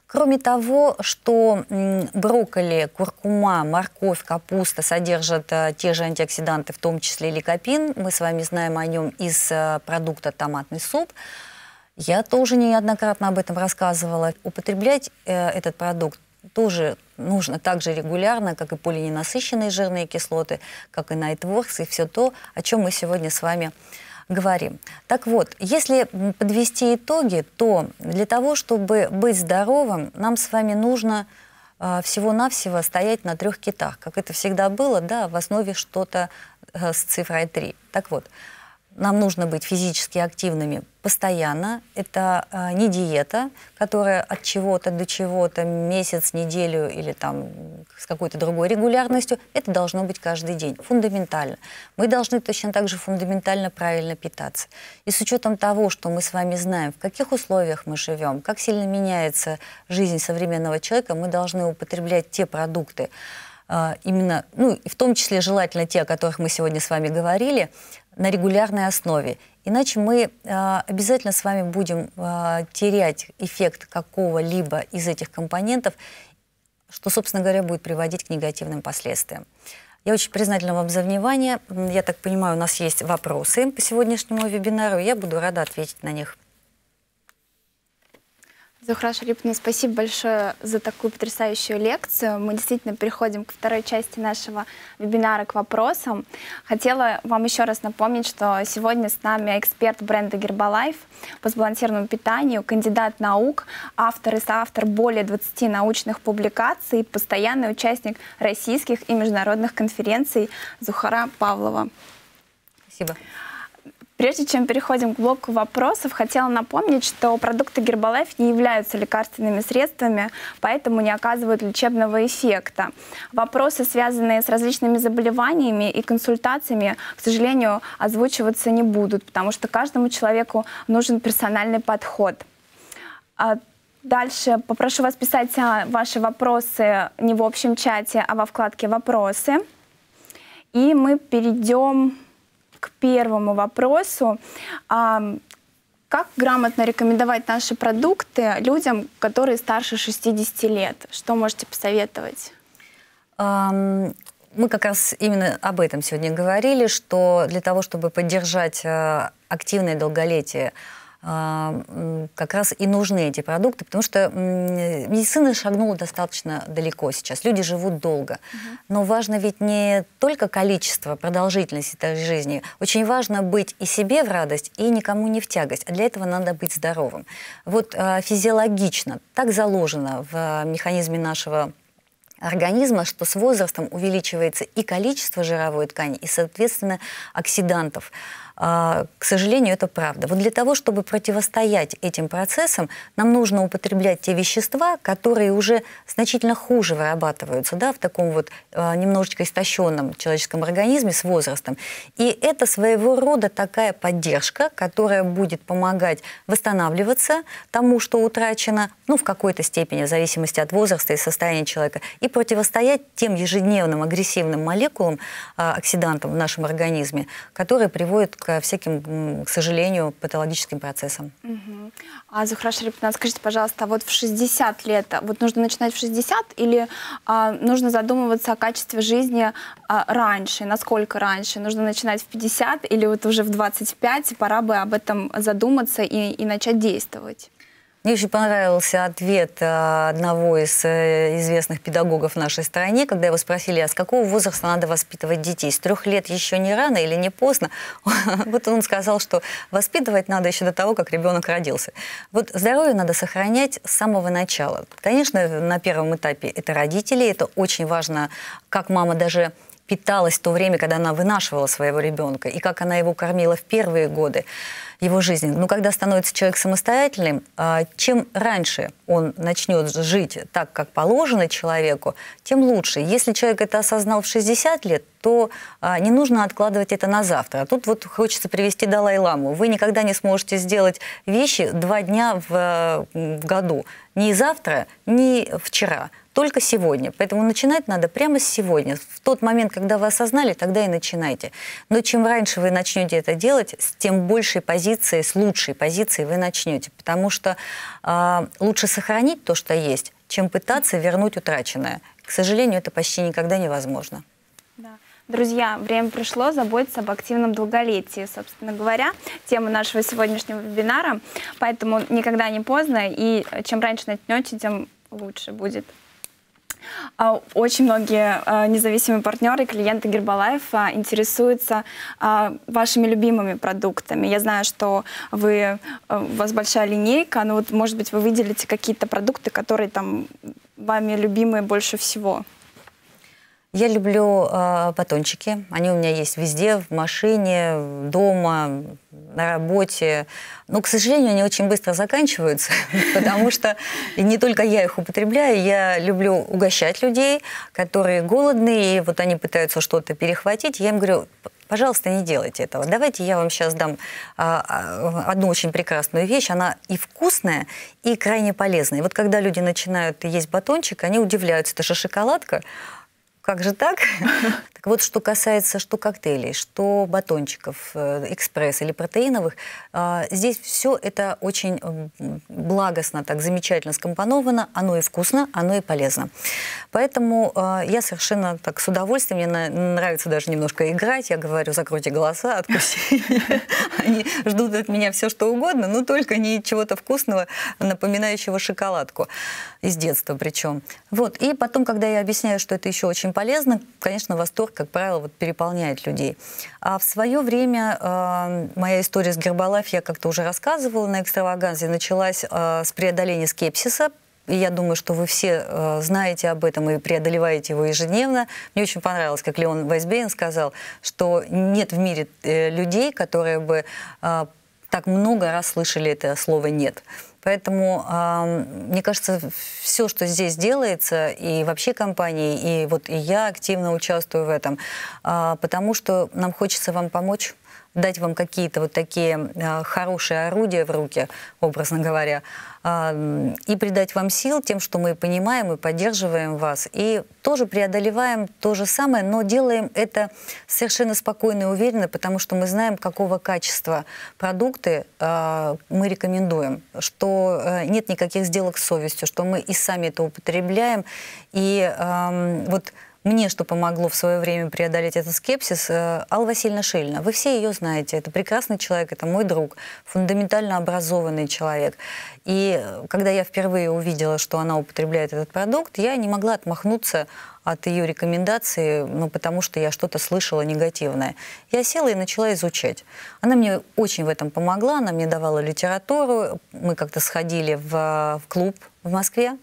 Кроме того, что брокколи, куркума, морковь, капуста содержат те же антиоксиданты, в том числе ликопин, мы с вами знаем о нем из продукта томатный суп – я тоже неоднократно об этом рассказывала. Употреблять э, этот продукт тоже нужно так же регулярно, как и полиненасыщенные жирные кислоты, как и Найтворкс, и все то, о чем мы сегодня с вами говорим. Так вот, если подвести итоги, то для того, чтобы быть здоровым, нам с вами нужно э, всего-навсего стоять на трех китах, как это всегда было, да, в основе что-то э, с цифрой 3. Так вот, нам нужно быть физически активными постоянно. Это э, не диета, которая от чего-то до чего-то, месяц, неделю или там с какой-то другой регулярностью. Это должно быть каждый день, фундаментально. Мы должны точно так же фундаментально правильно питаться. И с учетом того, что мы с вами знаем, в каких условиях мы живем, как сильно меняется жизнь современного человека, мы должны употреблять те продукты, а, именно, ну, в том числе желательно те, о которых мы сегодня с вами говорили, на регулярной основе. Иначе мы э, обязательно с вами будем э, терять эффект какого-либо из этих компонентов, что, собственно говоря, будет приводить к негативным последствиям. Я очень признательна вам за внимание. Я так понимаю, у нас есть вопросы по сегодняшнему вебинару. Я буду рада ответить на них. Зухра Шариповна, спасибо большое за такую потрясающую лекцию. Мы действительно переходим к второй части нашего вебинара к вопросам. Хотела вам еще раз напомнить, что сегодня с нами эксперт бренда Гербалайф по сбалансированному питанию, кандидат наук, автор и соавтор более 20 научных публикаций, постоянный участник российских и международных конференций Зухара Павлова. Спасибо. Прежде чем переходим к блоку вопросов, хотела напомнить, что продукты Гербалайф не являются лекарственными средствами, поэтому не оказывают лечебного эффекта. Вопросы, связанные с различными заболеваниями и консультациями, к сожалению, озвучиваться не будут, потому что каждому человеку нужен персональный подход. А дальше попрошу вас писать а, ваши вопросы не в общем чате, а во вкладке «Вопросы». И мы перейдем к первому вопросу. А, как грамотно рекомендовать наши продукты людям, которые старше 60 лет? Что можете посоветовать? мы как раз именно об этом сегодня говорили, что для того, чтобы поддержать э, активное долголетие а, как раз и нужны эти продукты, потому что медицина шагнула достаточно далеко сейчас. Люди живут долго. Угу. Но важно ведь не только количество, продолжительность этой жизни. Очень важно быть и себе в радость, и никому не в тягость. А для этого надо быть здоровым. Вот а, физиологично, так заложено в механизме нашего организма, что с возрастом увеличивается и количество жировой ткани, и, соответственно, оксидантов. А, к сожалению, это правда. Вот для того, чтобы противостоять этим процессам, нам нужно употреблять те вещества, которые уже значительно хуже вырабатываются да, в таком вот а, немножечко истощенном человеческом организме с возрастом. И это своего рода такая поддержка, которая будет помогать восстанавливаться тому, что утрачено, ну, в какой-то степени, в зависимости от возраста и состояния человека, и противостоять тем ежедневным агрессивным молекулам, а, оксидантам в нашем организме, которые приводят к к всяким, к сожалению, патологическим процессам. Угу. А Зухра Шарипна, скажите, пожалуйста, а вот в 60 лет, а, вот нужно начинать в 60 или а, нужно задумываться о качестве жизни а, раньше, насколько раньше? Нужно начинать в 50 или вот уже в 25 пора бы об этом задуматься и, и начать действовать? Мне очень понравился ответ э, одного из э, известных педагогов в нашей стране, когда его спросили, а с какого возраста надо воспитывать детей? С трех лет еще не рано или не поздно? Вот он сказал, что воспитывать надо еще до того, как ребенок родился. Вот здоровье надо сохранять с самого начала. Конечно, на первом этапе это родители, это очень важно, как мама даже питалась в то время, когда она вынашивала своего ребенка, и как она его кормила в первые годы его жизни. Но когда становится человек самостоятельным, а, чем раньше он начнет жить так, как положено человеку, тем лучше. Если человек это осознал в 60 лет, то а, не нужно откладывать это на завтра. А тут вот хочется привести Далай-ламу. Вы никогда не сможете сделать вещи два дня в а, году. Ни завтра, ни вчера только сегодня. Поэтому начинать надо прямо с сегодня. В тот момент, когда вы осознали, тогда и начинайте. Но чем раньше вы начнете это делать, с тем большей позиции, с лучшей позиции вы начнете. Потому что э, лучше сохранить то, что есть, чем пытаться вернуть утраченное. К сожалению, это почти никогда невозможно. Друзья, время пришло заботиться об активном долголетии, собственно говоря, тема нашего сегодняшнего вебинара. Поэтому никогда не поздно, и чем раньше начнете, тем лучше будет. А очень многие э, независимые партнеры, клиенты Гербалайфа э, интересуются э, вашими любимыми продуктами. Я знаю, что вы, у вас большая линейка, но вот, может быть, вы выделите какие-то продукты, которые там вами любимые больше всего. Я люблю э, батончики. Они у меня есть везде, в машине, дома, на работе. Но, к сожалению, они очень быстро заканчиваются, потому что не только я их употребляю, я люблю угощать людей, которые голодные, и вот они пытаются что-то перехватить. Я им говорю, пожалуйста, не делайте этого. Давайте я вам сейчас дам а, а, одну очень прекрасную вещь. Она и вкусная, и крайне полезная. И вот когда люди начинают есть батончик, они удивляются, это же шоколадка как же так? так вот, что касается что коктейлей, что батончиков, э, экспресс или протеиновых, э, здесь все это очень благостно, так замечательно скомпоновано, оно и вкусно, оно и полезно. Поэтому э, я совершенно так с удовольствием, мне нравится даже немножко играть, я говорю, закройте голоса, откусите. Они ждут от меня все что угодно, но только не чего-то вкусного, напоминающего шоколадку из детства причем. Вот. И потом, когда я объясняю, что это еще очень полезно, конечно, восторг, как правило, вот переполняет людей. А в свое время э, моя история с Гербалайф, я как-то уже рассказывала на экстраваганзе, началась э, с преодоления скепсиса, и я думаю, что вы все э, знаете об этом и преодолеваете его ежедневно. Мне очень понравилось, как Леон Вайсбейн сказал, что нет в мире э, людей, которые бы э, так много раз слышали это слово «нет». Поэтому, а, мне кажется, все, что здесь делается, и вообще компании, и вот и я активно участвую в этом, а, потому что нам хочется вам помочь дать вам какие-то вот такие а, хорошие орудия в руки, образно говоря, а, и придать вам сил тем, что мы понимаем и поддерживаем вас, и тоже преодолеваем то же самое, но делаем это совершенно спокойно и уверенно, потому что мы знаем, какого качества продукты а, мы рекомендуем, что э, нет никаких сделок с совестью, что мы и сами это употребляем, и вот мне что помогло в свое время преодолеть этот скепсис, э, Алла Васильевна Шильна. Вы все ее знаете. Это прекрасный человек, это мой друг, фундаментально образованный человек. И э, когда я впервые увидела, что она употребляет этот продукт, я не могла отмахнуться от ее рекомендации, ну, потому что я что-то слышала негативное. Я села и начала изучать. Она мне очень в этом помогла, она мне давала литературу, мы как-то сходили в, э, в клуб в Москве,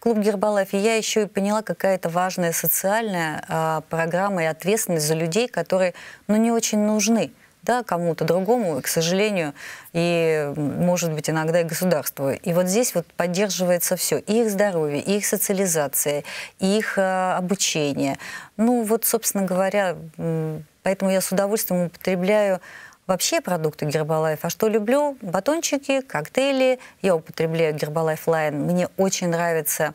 клуб Гербалаев. И я еще и поняла, какая это важная социальная а, программа и ответственность за людей, которые ну, не очень нужны да, кому-то другому, и, к сожалению, и, может быть, иногда и государству. И вот здесь вот поддерживается все. И их здоровье, и их социализация, и их э, обучение. Ну, вот, собственно говоря, поэтому я с удовольствием употребляю вообще продукты Гербалайф. А что люблю? Батончики, коктейли. Я употребляю Гербалайф Лайн. Мне очень нравится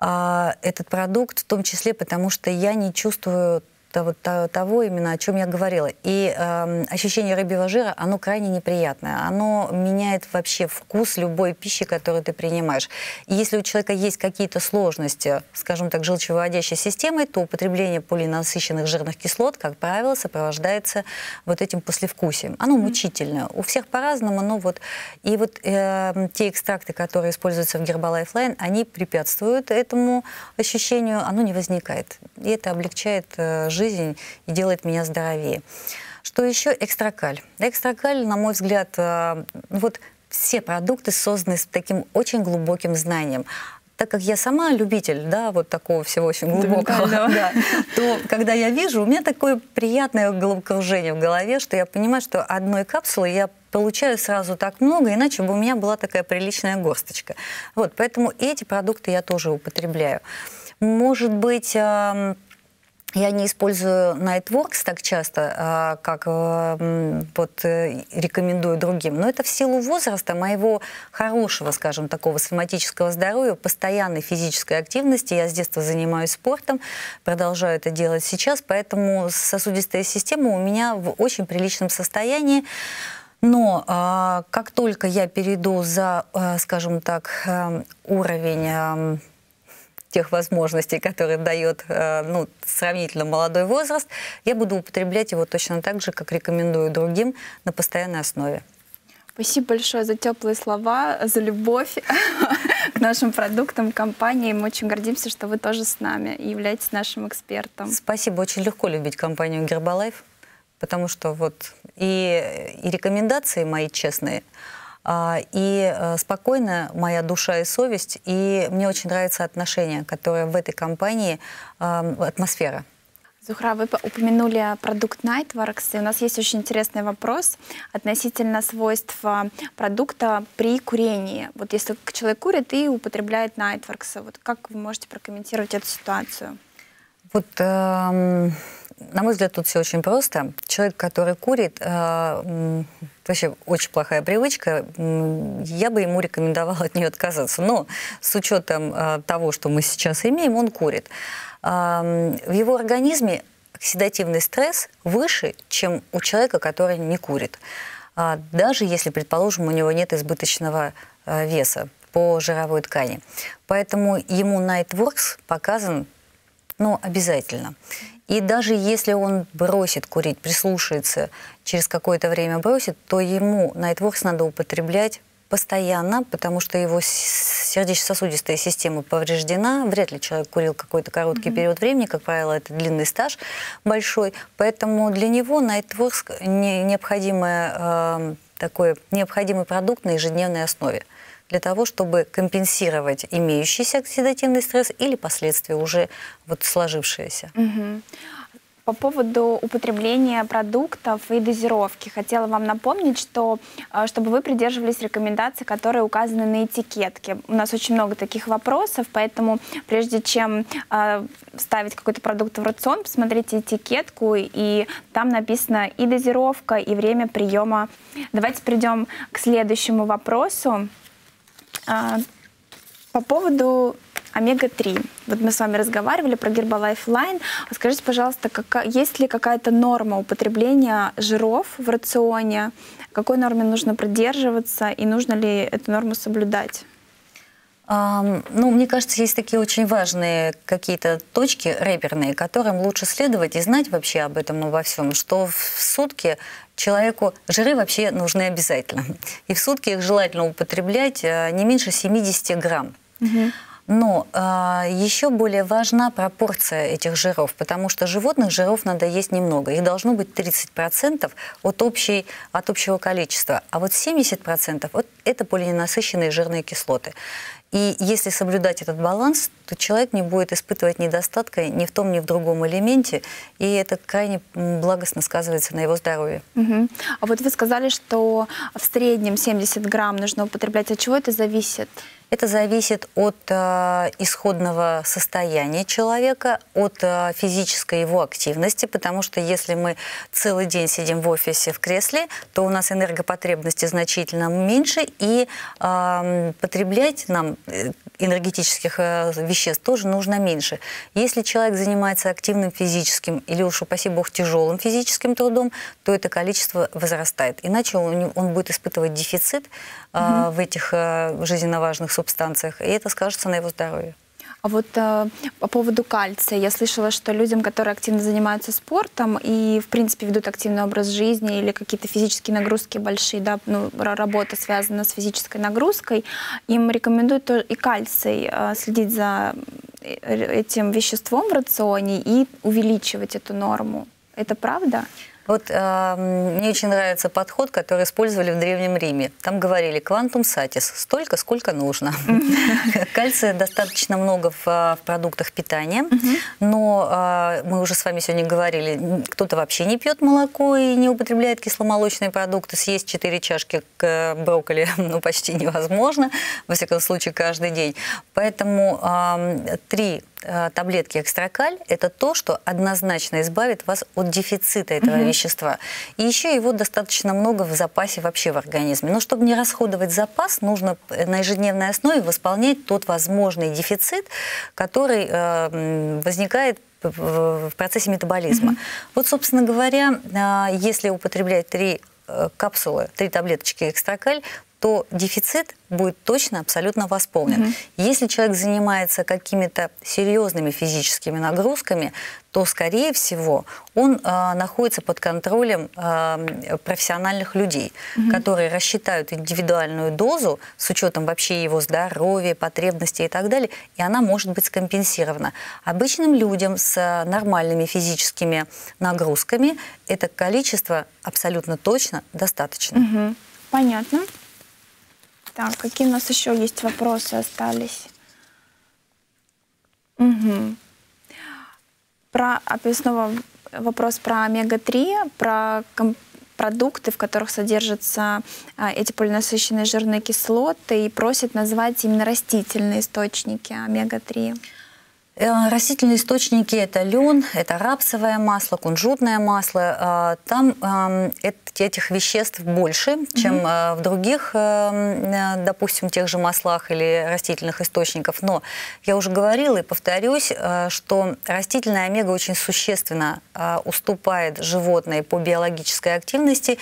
э, этот продукт, в том числе потому, что я не чувствую того, того именно, о чем я говорила. И э, ощущение рыбьего жира, оно крайне неприятное. Оно меняет вообще вкус любой пищи, которую ты принимаешь. И если у человека есть какие-то сложности, скажем так, желчевыводящей системой, то употребление полинасыщенных жирных кислот, как правило, сопровождается вот этим послевкусием. Оно mm -hmm. мучительное. У всех по-разному, но вот... И вот э, те экстракты, которые используются в Herbalife Line, они препятствуют этому ощущению, оно не возникает. И это облегчает э, жизнь жизнь и делает меня здоровее. Что еще? Экстракаль. Экстракаль, на мой взгляд, э, вот все продукты созданы с таким очень глубоким знанием так как я сама любитель, да, вот такого всего очень глубокого, да, то когда я вижу, у меня такое приятное головокружение в голове, что я понимаю, что одной капсулы я получаю сразу так много, иначе бы у меня была такая приличная горсточка. Вот, поэтому эти продукты я тоже употребляю. Может быть, эм, я не использую Nightworks так часто, а, как э, вот э, рекомендую другим, но это в силу возраста моего хорошего, скажем, такого соматического здоровья, постоянной физической активности. Я с детства занимаюсь спортом, продолжаю это делать сейчас, поэтому сосудистая система у меня в очень приличном состоянии. Но а, как только я перейду за, э, скажем так, уровень тех возможностей, которые дает э, ну, сравнительно молодой возраст, я буду употреблять его точно так же, как рекомендую другим на постоянной основе. Спасибо большое за теплые слова, за любовь к нашим продуктам, компании. Мы очень гордимся, что вы тоже с нами и являетесь нашим экспертом. Спасибо. Очень легко любить компанию Гербалайф, потому что вот и, и рекомендации мои честные – а, и э, спокойно моя душа и совесть. И мне очень нравится отношение, которое в этой компании, атмосфера. Зухра, вы упомянули продукт Nightworks, и у нас есть очень интересный вопрос относительно свойств а, продукта при курении. Вот если человек курит и употребляет Nightworks, вот как вы можете прокомментировать эту ситуацию? Вот, э, на мой взгляд, тут все очень просто. Человек, который курит, э, вообще очень плохая привычка. Я бы ему рекомендовала от нее отказаться. Но с учетом э, того, что мы сейчас имеем, он курит. Э, в его организме оксидативный стресс выше, чем у человека, который не курит. А даже если, предположим, у него нет избыточного э, веса по жировой ткани. Поэтому ему Nightworks показан ну, обязательно. И даже если он бросит курить, прислушается, через какое-то время бросит, то ему найтворкс надо употреблять постоянно, потому что его сердечно-сосудистая система повреждена. Вряд ли человек курил какой-то короткий mm-hmm. период времени, как правило, это длинный стаж большой. Поэтому для него Найтворск не, необходимое, э, эм, такой необходимый продукт на ежедневной основе для того, чтобы компенсировать имеющийся оксидативный стресс или последствия уже вот сложившиеся. Угу. По поводу употребления продуктов и дозировки, хотела вам напомнить, что э, чтобы вы придерживались рекомендаций, которые указаны на этикетке. У нас очень много таких вопросов, поэтому прежде чем э, ставить какой-то продукт в рацион, посмотрите этикетку, и там написано и дозировка, и время приема. Давайте перейдем к следующему вопросу. А, по поводу омега-3. Вот мы с вами разговаривали про Herbalife Line. А скажите, пожалуйста, какая, есть ли какая-то норма употребления жиров в рационе? Какой норме нужно придерживаться и нужно ли эту норму соблюдать? Ну, мне кажется, есть такие очень важные какие-то точки реперные, которым лучше следовать и знать вообще об этом обо ну, всем, что в сутки человеку жиры вообще нужны обязательно. И в сутки их желательно употреблять э, не меньше 70 грамм. Но э, еще более важна пропорция этих жиров, потому что животных жиров надо есть немного. Их должно быть 30% от, общей, от общего количества. А вот 70% вот это полиненасыщенные жирные кислоты. И если соблюдать этот баланс, то человек не будет испытывать недостатка ни в том, ни в другом элементе, и это крайне благостно сказывается на его здоровье. Угу. А вот вы сказали, что в среднем 70 грамм нужно употреблять. От чего это зависит? Это зависит от э, исходного состояния человека, от э, физической его активности, потому что если мы целый день сидим в офисе в кресле, то у нас энергопотребности значительно меньше, и э, потреблять нам э, энергетических э, веществ тоже нужно меньше. Если человек занимается активным физическим или, уж упаси бог, тяжелым физическим трудом, то это количество возрастает. Иначе он, он будет испытывать дефицит а, в этих э, жизненно важных субстанциях, и это скажется на его здоровье. А вот э, по поводу кальция, я слышала, что людям, которые активно занимаются спортом и, в принципе, ведут активный образ жизни или какие-то физические нагрузки большие, да, ну, работа связана с физической нагрузкой, им рекомендуют и кальций э, следить за э, этим веществом в рационе и увеличивать эту норму. Это правда? Вот э, мне очень нравится подход, который использовали в Древнем Риме. Там говорили «квантум сатис» – столько, сколько нужно. Кальция достаточно много в, э, продуктах питания, но э, мы уже с вами сегодня говорили, кто-то вообще не пьет молоко и не употребляет кисломолочные продукты, съесть 4 чашки э, брокколи ну, почти невозможно, во всяком случае, каждый день. Поэтому три таблетки экстракаль – это то, что однозначно избавит вас от дефицита этого вещества вещества. И еще его достаточно много в запасе вообще в организме. Но чтобы не расходовать запас, нужно на ежедневной основе восполнять тот возможный дефицит, который э, возникает в процессе метаболизма. Mm -hmm. Вот, собственно говоря, э, если употреблять три э, капсулы, три таблеточки экстракаль, то дефицит будет точно абсолютно восполнен. Mm -hmm. Если человек занимается какими-то серьезными физическими нагрузками, то, скорее всего, он э, находится под контролем э, профессиональных людей, угу. которые рассчитают индивидуальную дозу с учетом вообще его здоровья, потребностей и так далее, и она может быть скомпенсирована. Обычным людям с э, нормальными физическими нагрузками это количество абсолютно точно достаточно. Угу. Понятно. Так, какие у нас еще есть вопросы остались? Угу. Про, опять снова вопрос про омега-3, про продукты, в которых содержатся а, эти полинасыщенные жирные кислоты, и просят назвать именно растительные источники омега-3. Э, растительные источники – это лен, это рапсовое масло, кунжутное масло. А, там эм, этих веществ больше, чем mm -hmm. в других, эм, э, допустим, тех же маслах или растительных источников. Но я уже говорила и повторюсь, что растительная омега очень существенно уступает животной по биологической активности.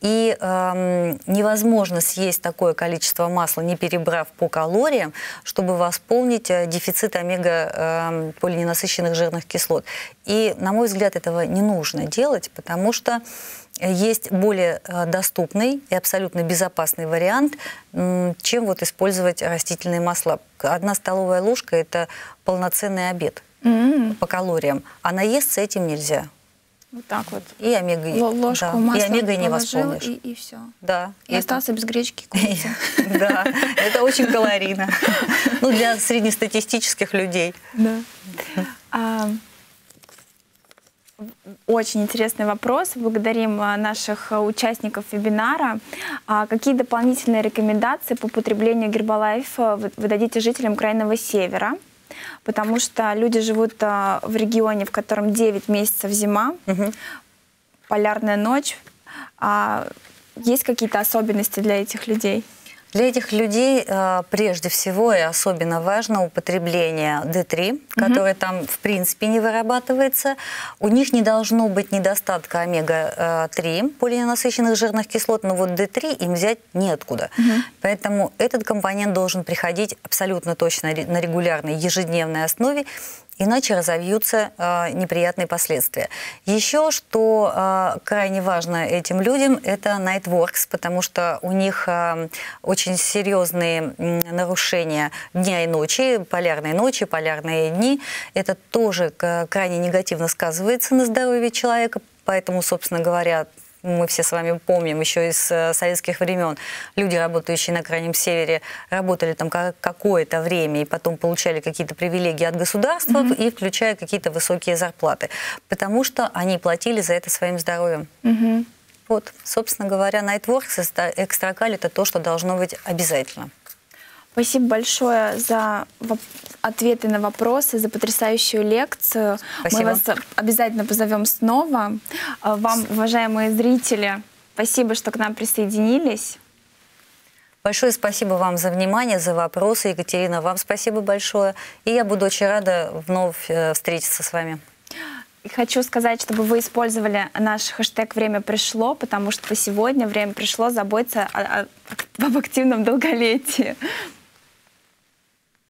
И эм, невозможно съесть такое количество масла, не перебрав по калориям, чтобы восполнить дефицит омега Эм, полиненасыщенных жирных кислот. И, на мой взгляд, этого не нужно делать, потому что есть более э, доступный и абсолютно безопасный вариант, чем вот использовать растительные масла. Одна столовая ложка – это полноценный обед mm-hmm. по калориям, а наесться этим нельзя. Вот так вот. И омега. Ложку да. масла и омега не воспомнишь. И, и все. Да. И, и остался без гречки Да, это очень калорийно. Ну, для среднестатистических людей. Да. А, очень интересный вопрос. Благодарим а, наших а, участников вебинара. А какие дополнительные рекомендации по потреблению Гербалайф вы дадите жителям Крайного Севера? потому что люди живут а, в регионе, в котором 9 месяцев зима, угу. полярная ночь. А, есть какие-то особенности для этих людей? Для этих людей э, прежде всего и особенно важно употребление D3, которое угу. там в принципе не вырабатывается. У них не должно быть недостатка омега-3 полиненасыщенных жирных кислот, но вот D3 им взять неоткуда. Угу. Поэтому этот компонент должен приходить абсолютно точно на регулярной ежедневной основе. Иначе разовьются э, неприятные последствия. Еще, что э, крайне важно этим людям, это Nightworks, потому что у них э, очень серьезные э, нарушения дня и ночи, полярные ночи, полярные дни. Это тоже э, крайне негативно сказывается на здоровье человека, поэтому, собственно говоря, мы все с вами помним еще из э, советских времен, люди, работающие на Крайнем Севере, работали там какое-то время и потом получали какие-то привилегии от государства, mm -hmm. и включая какие-то высокие зарплаты, потому что они платили за это своим здоровьем. Mm -hmm. Вот, собственно говоря, Nightworks, экстракаль – это то, что должно быть обязательно. Спасибо большое за ответы на вопросы, за потрясающую лекцию. Спасибо. Мы вас обязательно позовем снова. А, вам, уважаемые зрители, спасибо, что к нам присоединились. Большое спасибо вам за внимание, за вопросы. Екатерина, вам спасибо большое. И я буду очень рада вновь э, встретиться с вами. хочу сказать, чтобы вы использовали наш хэштег «Время пришло», потому что сегодня время пришло заботиться о, о, об активном долголетии.